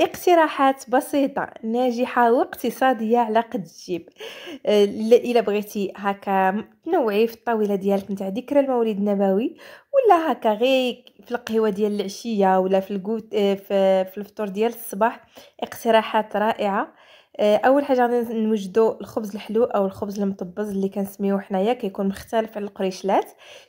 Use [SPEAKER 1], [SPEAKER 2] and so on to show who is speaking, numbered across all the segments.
[SPEAKER 1] اقتراحات بسيطه ناجحه واقتصاديه على قد الجيب آه، الا بغيتي هكا تنوعي في الطاوله ديالك نتاع ذكرى المولد النبوي ولا هكا غير في القهوه ديال العشيه ولا في آه، في الفطور ديال الصباح اقتراحات رائعه آه، اول حاجه غادي نوجدوا الخبز الحلو او الخبز المطبز اللي كنسميوه حنايا كيكون مختلف على القريشلات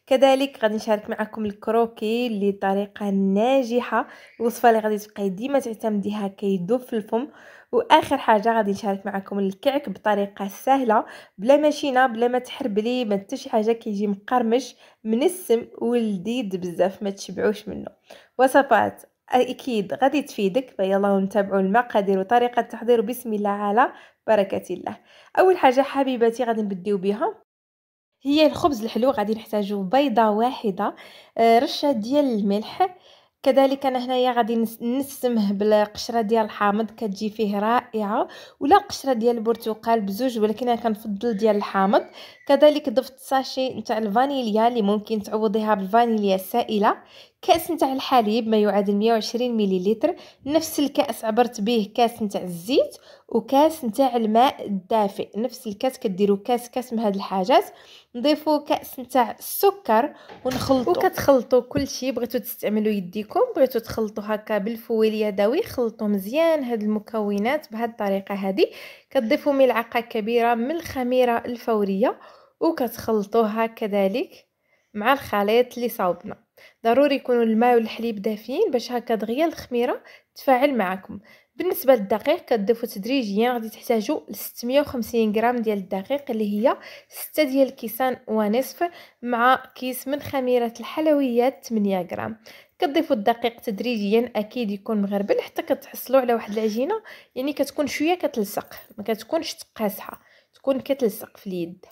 [SPEAKER 1] كذلك غادي نشارك معكم الكروكي اللي طريقه ناجحه الوصفه اللي غادي تبقاي ديما تعتمديها كيدوب في الفم واخر حاجه غادي نشارك معكم الكعك بطريقه سهله بلا ماشينه بلا ما تحربلي ما حتى شي حاجه كيجي مقرمش منسم ولذيذ بزاف ما تشبعوش منه وصفات اكيد غادي تفيدك فيلا نتابعوا المقادير وطريقه التحضير بسم الله على بركه الله اول حاجه حبيباتي غادي نبداو بها هي الخبز الحلو غادي نحتاجو بيضه واحده آه، رشه ديال الملح كذلك انا هنايا غادي نسمه بالقشره ديال الحامض كتجي فيه رائعه ولا قشره ديال البرتقال بزوج ولكن انا كنفضل ديال الحامض كذلك ضفت ساشي نتاع الفانيليا اللي ممكن تعوضيها بالفانيليا السائله كاس نتاع الحليب ما يعادل 120 مليلتر نفس الكاس عبرت به كاس نتاع الزيت وكاس نتاع الماء الدافئ نفس الكاس كديروا كاس كاس من هاد الحاجات نضيفوا كاس نتاع السكر ونخلطوا وكتخلطوا كل شيء بغيتوا تستعملوا يديكم بغيتوا تخلطوا هكا بالفويل يدوي خلطوا مزيان هاد المكونات بهاد الطريقه هذه كتضيفوا ملعقه كبيره من الخميره الفوريه وكتخلطوها كذلك مع الخليط اللي صاوبنا ضروري يكونوا الماء والحليب دافيين باش هكا دغيا الخميره تفاعل معكم بالنسبه للدقيق كتضيفوا تدريجيا غادي تحتاجوا 650 غرام ديال الدقيق اللي هي 6 ديال الكيسان ونصف مع كيس من خميره الحلويات 8 غرام كتضيفوا الدقيق تدريجيا اكيد يكون مغربل حتى كتحصلوا على واحد العجينه يعني كتكون شويه كتلصق ما كتكونش قاسحه تكون كتلصق في اليد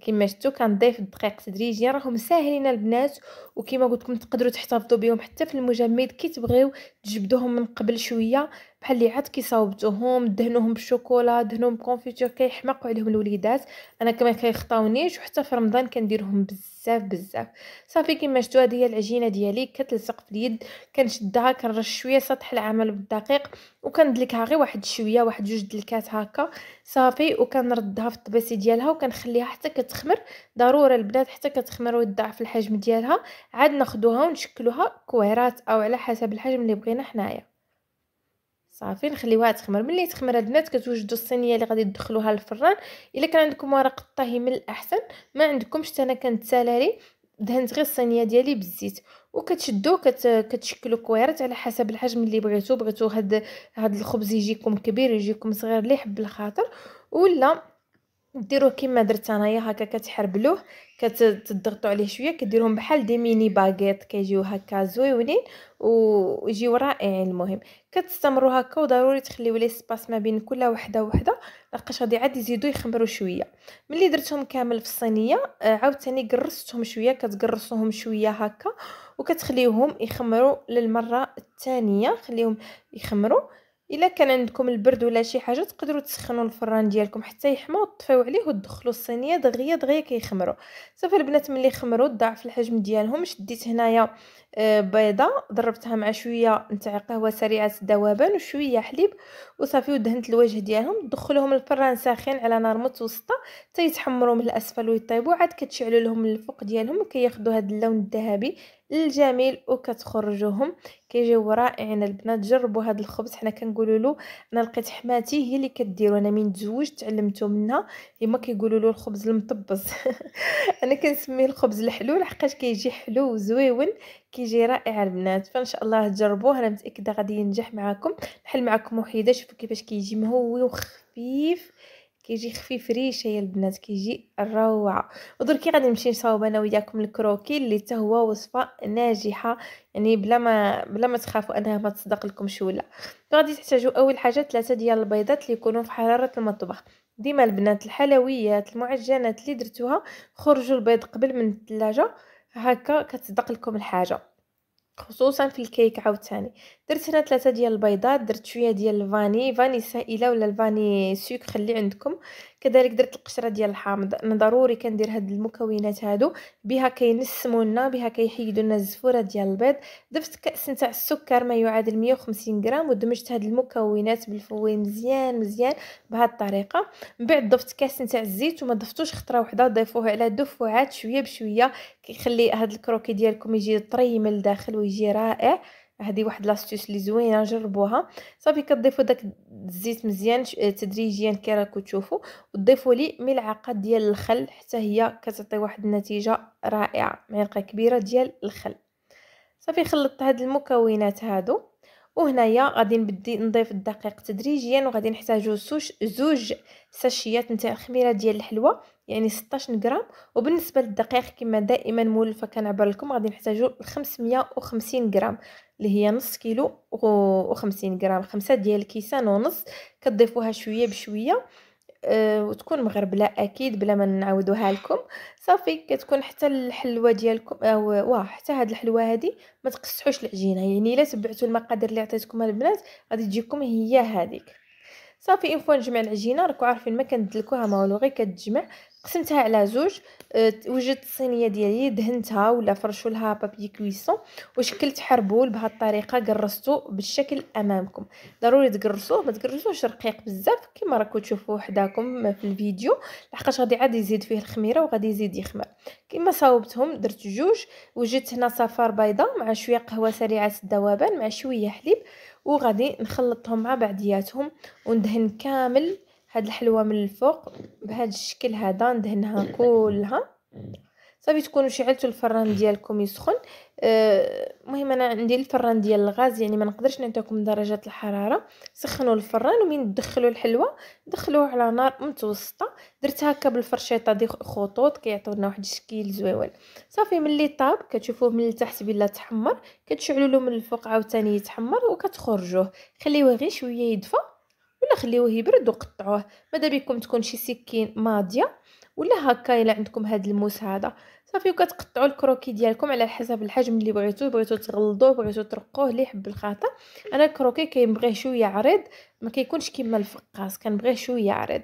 [SPEAKER 1] كما شفتوا كنضيف الدقيق تدريجيا راهم ساهلين البنات وكما قلت لكم تقدروا تحتفظوا بهم حتى في المجمد كي تبغيو تجبدوهم من قبل شويه بحال اللي عاد كيصاوبتوهم دهنوهم بالشوكولا دهنوهم بكونفيتور كيحمقوا عليهم الوليدات انا كما كيخطاونيش وحتى في رمضان كنديرهم بزاف بزاف صافي كيما شفتوا هذه هي العجينه ديالي كتلصق في اليد كنشدها كنرش شويه سطح العمل بالدقيق وكندلكها غير واحد شويه واحد جوج دلكات هكا صافي وكنردها في الطباسي ديالها وكنخليها حتى كتخمر ضروره البنات حتى كتخمر وتضاعف الحجم ديالها عاد ناخذوها ونشكلوها كويرات او على حسب الحجم اللي بغينا حنايا صافي نخليوها تخمر ملي تخمر البنات كتوجدوا الصينيه اللي غادي تدخلوها للفران الا كان عندكم ورق الطهي من الاحسن ما عندكمش حتى انا كنتسالاري دهنت غير الصينيه ديالي بالزيت وكتشدوا كت... كتشكلوا كويرات على حسب الحجم اللي بغيتو بغيتو هاد هاد الخبز يجيكم كبير يجيكم صغير اللي يحب الخاطر ولا ديروه كيما درت انايا هكا كتحربلوه كتضغطوا عليه شويه كديروهم بحال دي ميني باكيط كيجيو هكا زويونين ويجيو رائعين المهم كتستمروا هكا وضروري تخليو لي سباس ما بين كل وحده وحده لاقاش غادي عاد يزيدوا يخمروا شويه ملي درتهم كامل في الصينيه آه، عاوتاني قرصتهم شويه كتقرصوهم شويه هكا وكتخليوهم يخمروا للمره الثانيه خليهم يخمروا الا كان عندكم البرد ولا شي حاجه تقدروا تسخنوا الفران ديالكم حتى يحمى وتطفيو عليه وتدخلوا الصينيه دغيا دغيا كيخمروا صافي البنات ملي خمروا ضعف الحجم ديالهم شديت هنايا آه، بيضه ضربتها مع شويه نتاع قهوه سريعه الذوبان وشويه حليب وصافي ودهنت الوجه ديالهم دخلهم الفران ساخن على نار متوسطه تيتحمروا من الاسفل ويطيبوا عاد كتشعلوا لهم الفوق ديالهم كياخذوا هاد اللون الذهبي الجميل وكتخرجوهم كيجيو رائعين البنات جربوا هاد الخبز حنا كنقولوا له انا لقيت حماتي هي اللي كديرو انا من تزوجت تعلمته منها هما كيقولوا له الخبز المطبز انا كنسميه الخبز الحلو لحقاش كيجي حلو وزويون كيجي رائع البنات فان شاء الله تجربوه انا متاكده غادي ينجح معكم نحل معكم وحيده شوفوا كيفاش كيجي مهوي وخفيف كيجي خفيف ريشه يا البنات كيجي روعه ودركي غادي نمشي نصاوب انا وياكم الكروكي اللي حتى هو وصفه ناجحه يعني بلا ما بلا ما تخافوا انها ما تصدق لكم ولا غادي تحتاجوا اول حاجه ثلاثه ديال البيضات اللي يكونوا في حراره المطبخ ديما البنات الحلويات المعجنات اللي درتوها خرجوا البيض قبل من الثلاجه هكا كتصدق لكم الحاجه خصوصا في الكيك عاوتاني درت هنا ثلاثه ديال البيضات درت شويه ديال الفاني فاني سائله ولا الفاني سوك خلي عندكم كذلك درت القشره ديال الحامض انا ضروري كندير هاد المكونات هادو بها كينسموا لنا بها كيحيدوا لنا الزفوره ديال البيض ضفت كاس نتاع السكر ما يعادل 150 غرام ودمجت هاد المكونات بالفوي مزيان مزيان بهاد الطريقه من بعد ضفت كاس نتاع الزيت وما ضفتوش خطره وحده ضيفوه على دفعات شويه بشويه كيخلي هاد الكروكي ديالكم يجي طري من الداخل ويجي رائع هذه واحد لاستيس اللي زوينه جربوها صافي كتضيفوا داك الزيت مزيان آه، تدريجيا راكو تشوفوا وتضيفوا لي ملعقه ديال الخل حتى هي كتعطي واحد النتيجه رائعه ملعقه كبيره ديال الخل صافي خلطت هاد المكونات هادو وهنايا غادي نبدي نضيف الدقيق تدريجيا وغادي نحتاجو سوش زوج ساشيات نتاع الخميره ديال الحلوى يعني 16 غرام وبالنسبه للدقيق كما دائما مولفه كنعبر لكم غادي نحتاجو 550 غرام اللي هي نص كيلو و50 غرام خمسة ديال الكيسان ونص كتضيفوها شويه بشويه آه، وتكون مغربله اكيد بلا ما نعاودوها لكم صافي كتكون حتى الحلوه ديالكم آه، واه حتى هاد الحلوه هادي ما تقصحوش العجينه يعني الا تبعتوا المقادير اللي عطيتكم البنات غادي تجيكم هي هذيك صافي ان فوا نجمع العجينه راكم عارفين ما كندلكوها ما والو غير كتجمع قسمتها على زوج أه، وجدت الصينيه ديالي دهنتها ولا فرشوا لها بابي كويسون وشكلت حربول بهذه الطريقه قرصتو بالشكل امامكم ضروري تقرصوه ما تقرصوش رقيق بزاف كما راكم تشوفوا حداكم في الفيديو لحقاش غادي عاد يزيد فيه الخميره وغادي يزيد يخمر كما صاوبتهم درت جوج وجدت هنا صفار بيضاء مع شويه قهوه سريعه الذوبان مع شويه حليب وغادي نخلطهم مع بعضياتهم وندهن كامل هاد الحلوه من الفوق بهاد الشكل هذا ندهنها كلها صافي تكونوا شعلتوا الفران ديالكم يسخن آه، المهم أه انا عندي الفران ديال الغاز يعني ما نقدرش نعطيكم درجه الحراره سخنوا الفران ومن تدخلوا الحلوه دخلوه على نار متوسطه درت هكا بالفرشيطه دي خطوط كيعطيونا واحد الشكل زويون صافي ملي طاب كتشوفوه من التحت بلا تحمر كتشعلوا له من الفوق عاوتاني يتحمر وكتخرجوه خليوه غير شويه يدفى ولا خليوه يبرد وقطعوه ماذا بكم تكون شي سكين ماضيه ولا هكا الا عندكم هذا الموس هذا صافي وكتقطعوا الكروكي ديالكم على حسب الحجم اللي بغيتو بغيتو تغلضوه بغيتو ترقوه اللي يحب الخاطر انا الكروكي كيبغيه شويه عريض ما كيكونش كيما الفقاس كنبغيه شويه عريض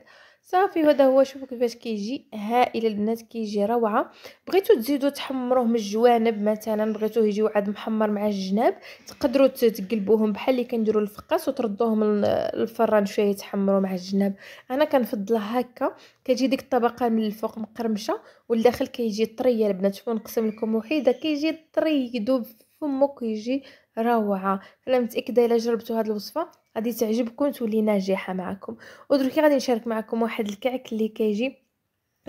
[SPEAKER 1] صافي هذا هو شوفوا كيفاش كيجي هائل البنات كيجي روعه بغيتو تزيدو تحمروه من الجوانب مثلا بغيتوه يجي عاد محمر مع الجناب تقدروا تقلبوهم بحال اللي كنديروا الفقاس وتردوهم للفران شويه يتحمروا مع الجناب انا كنفضل هكا كتجي ديك الطبقه من الفوق مقرمشه والداخل كيجي طريه البنات شوفوا نقسم لكم وحيده كيجي طري يذوب فمك يجي روعه انا متاكده الا جربتوا هذه الوصفه غادي تعجبكم وتولي ناجحه معكم ودركي غادي نشارك معكم واحد الكعك اللي كيجي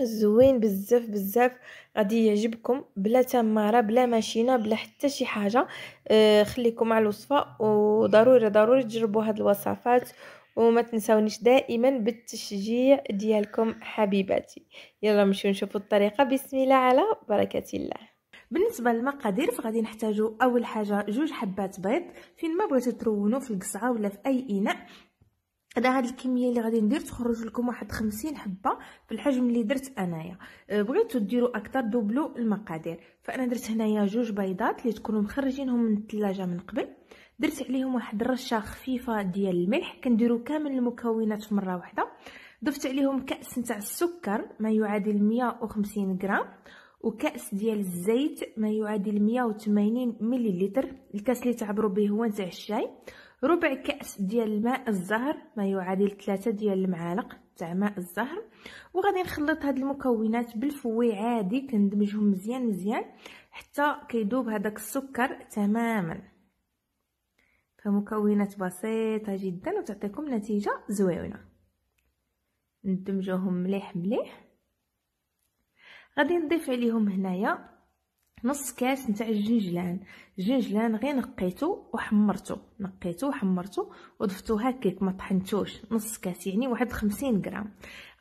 [SPEAKER 1] زوين بزاف بزاف غادي يعجبكم بلا تماره بلا ماشينه بلا حتى شي حاجه أه خليكم مع الوصفه وضروري ضروري تجربوا هاد الوصفات وما تنسونيش دائما بالتشجيع ديالكم حبيباتي يلا نمشيو نشوفوا الطريقه بسم الله على بركه الله بالنسبه للمقادير فغادي نحتاجو اول حاجه جوج حبات بيض فين ما بغيتو ترونو في القصعه ولا في اي اناء هذا هاد الكميه اللي غادي ندير تخرج لكم واحد خمسين حبه بالحجم اللي درت انايا أه، بغيتو ديروا اكثر دوبلو المقادير فانا درت هنايا جوج بيضات اللي تكونوا مخرجينهم من الثلاجه من قبل درت عليهم واحد الرشه خفيفه ديال الملح كنديروا كامل المكونات في مره واحده ضفت عليهم كاس نتاع السكر ما يعادل 150 غرام وكاس ديال الزيت ما يعادل 180 مليلتر الكاس اللي تعبروا به هو نتاع الشاي ربع كاس ديال الماء الزهر ما يعادل 3 ديال المعالق تاع ماء الزهر وغادي نخلط هاد المكونات بالفوي عادي كندمجهم مزيان مزيان حتى كيدوب هذاك السكر تماما فمكونات بسيطه جدا وتعطيكم نتيجه زوينه ندمجوهم مليح مليح غادي نضيف عليهم هنايا نص كاس نتاع الجنجلان الجنجلان غير نقيته وحمرته نقيته وحمرته وضفتو هكاك ما طحنتوش نص كاس يعني واحد خمسين غرام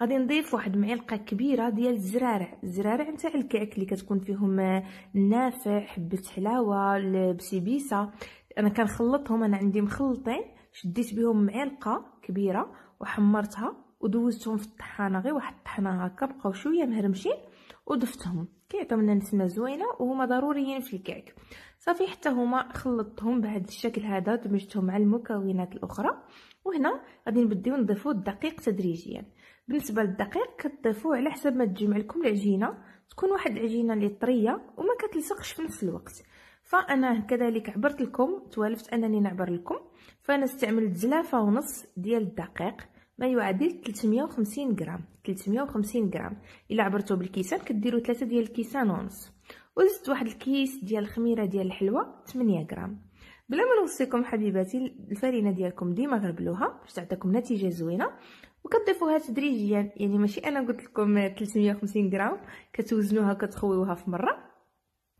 [SPEAKER 1] غادي نضيف واحد معلقه كبيره ديال الزرارع الزرارع نتاع الكعك اللي كتكون فيهم النافع حبه حلاوه البسيبيسه انا كنخلطهم انا عندي مخلطين شديت بهم معلقه كبيره وحمرتها ودوزتهم في الطحانه غير واحد الطحانه هكا بقاو شويه مهرمشين وضفتهم كيعطيو لنا نسمه زوينه وهما ضروريين في الكعك صافي حتى هما خلطتهم بهذا الشكل هذا دمجتهم مع المكونات الاخرى وهنا غادي نبداو نضيفوا الدقيق تدريجيا بالنسبه للدقيق كتضيفوه على حسب ما تجمع لكم العجينه تكون واحد العجينه اللي طريه وما كتلصقش في نفس الوقت فانا كذلك عبرت لكم توالفت انني نعبر لكم فانا استعملت زلافه ونص ديال الدقيق ما يعادل 350 غرام 350 غرام الا عبرتو بالكيسان كديروا 3 ديال الكيسان ونص وزدت واحد الكيس ديال الخميره ديال الحلوى 8 غرام بلا ما نوصيكم حبيباتي الفرينه ديالكم ديما غربلوها باش تعطيكم نتيجه زوينه وكتضيفوها تدريجيا يعني ماشي انا قلت لكم 350 غرام كتوزنوها كتخويوها في مره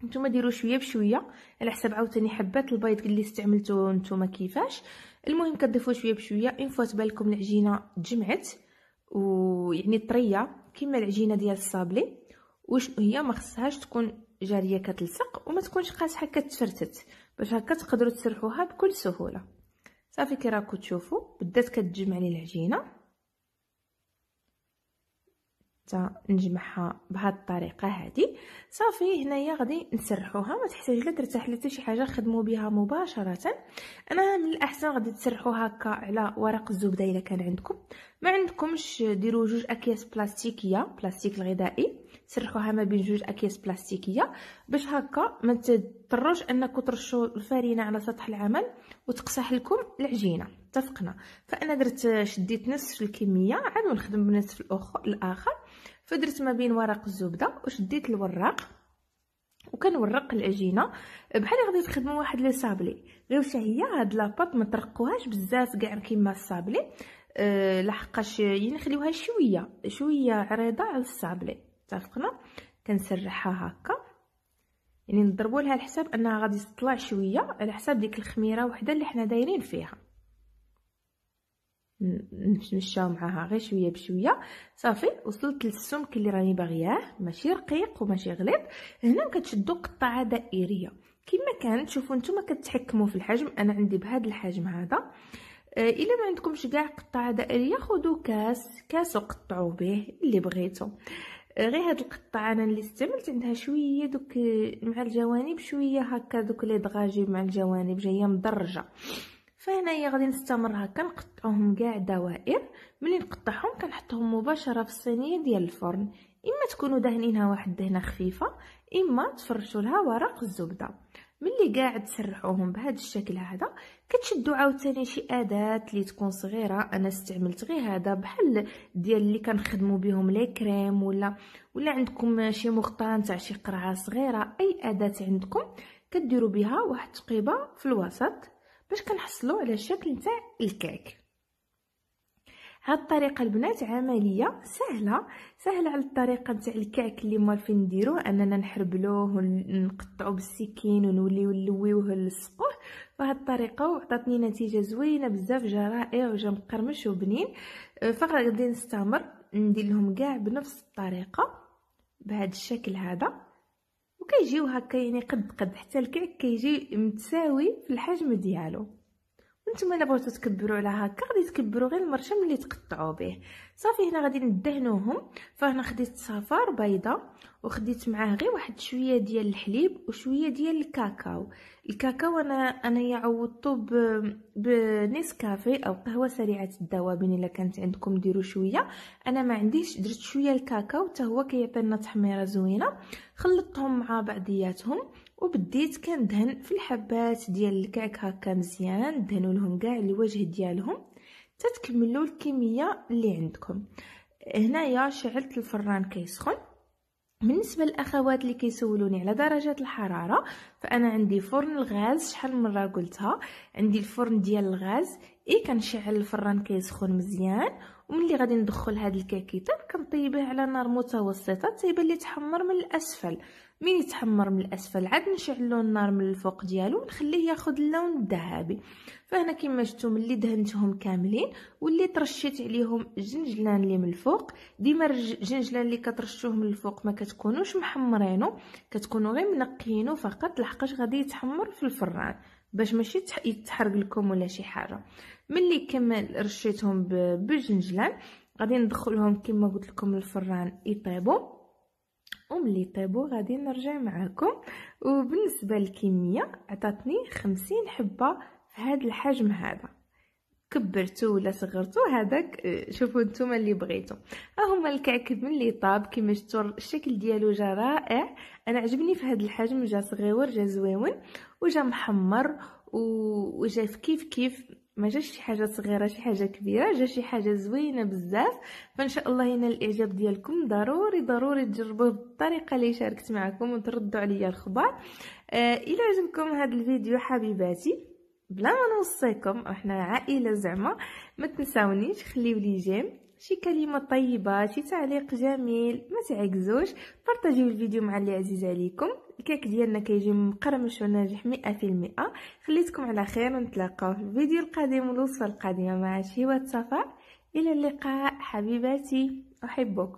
[SPEAKER 1] نتوما ديروا شويه بشويه على حسب عاوتاني حبات البيض اللي استعملتو نتوما كيفاش المهم كتضيفوا شويه بشويه ان فوا تبان العجينه تجمعت ويعني طريه كما العجينه ديال الصابلي واش هي ما خصهاش تكون جاريه كتلصق وما تكونش قاصحه كتفرتت باش هكا تقدروا تسرحوها بكل سهوله صافي كي راكم تشوفوا بدات كتجمع لي العجينه حتى نجمعها بهاد الطريقه هذه صافي هنايا غادي نسرحوها ما تحتاج لا ترتاح لا شي حاجه خدموا بها مباشره انا من الاحسن غادي تسرحوها هكا على ورق الزبده الا كان عندكم ما عندكمش ديروا جوج اكياس بلاستيكيه بلاستيك الغذائي سرحوها ما بين جوج اكياس بلاستيكيه باش هكا ما تضطروش انكم ترشوا الفارينه على سطح العمل وتقصح لكم العجينه اتفقنا فانا درت شديت نفس الكميه عاد ونخدم بنفس الاخر فدرت ما بين ورق الزبده وشديت الوراق وكنورق العجينه بحال غادي تخدموا واحد لي صابلي غير واش هي هاد لاباط ما ترقوهاش بزاف كاع كيما الصابلي أه لحقاش يعني خليوها شويه شويه عريضه على الصابلي اتفقنا كنسرحها هكا يعني نضربوا لها الحساب انها غادي تطلع شويه على حساب ديك الخميره وحده اللي حنا دايرين فيها نتمشاو معاها غير شويه بشويه صافي وصلت للسمك اللي راني باغياه ماشي رقيق وماشي غليظ هنا كتشدو قطعه دائريه كما كانت شوفوا نتوما كتحكموا في الحجم انا عندي بهذا الحجم هذا آه، الا ما عندكمش كاع قطعه دائريه خذوا كاس كاس وقطعوا به اللي بغيتو آه، غير هاد القطعه انا اللي استعملت عندها شويه دوك مع الجوانب شويه هكا دوك لي دغاجي مع الجوانب جايه مدرجه فهنايا غادي نستمر هكا نقطعوهم كاع دوائر ملي نقطعهم كنحطهم مباشره في الصينيه ديال الفرن اما تكونوا دهنينها واحد الدهنه خفيفه اما تفرشوا لها ورق الزبده ملي قاعد تسرحوهم بهذا الشكل هذا كتشدوا عاوتاني شي اداه اللي تكون صغيره انا استعملت غير هذا بحال ديال اللي كنخدموا بهم لي كريم ولا ولا عندكم شي مغطان تاع شي قرعه صغيره اي اداه عندكم كديروا بها واحد تقيبه في الوسط باش كنحصلوا على الشكل نتاع الكعك هاد الطريقه البنات عمليه سهله سهله على الطريقه نتاع الكعك اللي موالفين نديروه اننا نحربلوه ونقطعوه بالسكين ونوليو نلويوه نلصقوه فهاد الطريقه وعطاتني نتيجه زوينه بزاف جا رائع وجا مقرمش وبنين أه، فغادي نستمر ندير لهم كاع بنفس الطريقه بهذا الشكل هذا وكيجيو هكا يعني قد قد حتى الكعك كيجي متساوي في الحجم ديالو وانتم الا بغيتو تكبروا على هكا غادي تكبروا غير المرشم اللي تقطعوا به صافي هنا غادي ندهنوهم فهنا خديت صفار بيضه وخديت معاه غير واحد شويه ديال الحليب وشويه ديال الكاكاو الكاكاو انا انايا عوضتو بنيسكافي او قهوه سريعه الذوبان الا كانت عندكم ديروا شويه انا ما عنديش درت شويه الكاكاو حتى هو كيعطينا تحميره زوينه خلطتهم مع بعضياتهم وبديت كندهن في الحبات ديال الكعك هكا مزيان دهنوا لهم كاع الوجه ديالهم حتى تكملوا الكميه اللي عندكم هنايا شعلت الفران كيسخن بالنسبه للاخوات اللي كيسولوني على درجات الحراره فانا عندي فرن الغاز شحال من مره قلتها عندي الفرن ديال الغاز اي كنشعل الفران كيسخن مزيان وملي غادي ندخل هاد الكاكيطه كنطيبيه على نار متوسطه تيبان لي تحمر من الاسفل من يتحمر من الاسفل عاد نشعلو النار من الفوق ديالو ونخليه ياخذ اللون الذهبي فهنا كما شفتوا ملي دهنتهم كاملين وليت ترشيت عليهم الجنجلان اللي من الفوق ديما الجنجلان اللي كترشوه من الفوق ما كتكونوش محمرينو كتكونوا غير منقيينو فقط لحقاش غادي يتحمر في الفران باش ماشي يتحرق لكم ولا شي حاجه ملي كمل رشيتهم بالجنجلان غادي ندخلهم كما قلت لكم الفران يطيبوا وملي يطيبوا غادي نرجع معاكم وبالنسبه للكميه عطاتني خمسين حبه في هذا الحجم هذا كبرتو ولا صغرتو هذاك آه، شوفوا نتوما اللي بغيتو ها هما الكعكب ملي طاب كما شفتوا الشكل ديالو جا رائع انا عجبني في هذا الحجم جا صغيور جا زويون وجا محمر وجا في كيف كيف ما جاش شي حاجه صغيره شي حاجه كبيره جا شي حاجه زوينه بزاف فان شاء الله ينال الاعجاب ديالكم ضروري ضروري تجربوه بالطريقه اللي شاركت معكم وتردوا عليا الخبر آه الى عجبكم هذا الفيديو حبيباتي بلا ما نوصيكم احنا عائله زعما ما تنساونيش خليو لي جيم شي كلمه طيبه شي تعليق جميل ما تعجزوش بارطاجيو الفيديو مع اللي عزيز عليكم الكيك ديالنا كيجي مقرمش وناجح مئة في المئة خليتكم على خير ونتلاقاو في الفيديو القادم والوصفة القادمة مع شهوة صفاء الى اللقاء حبيباتي احبكم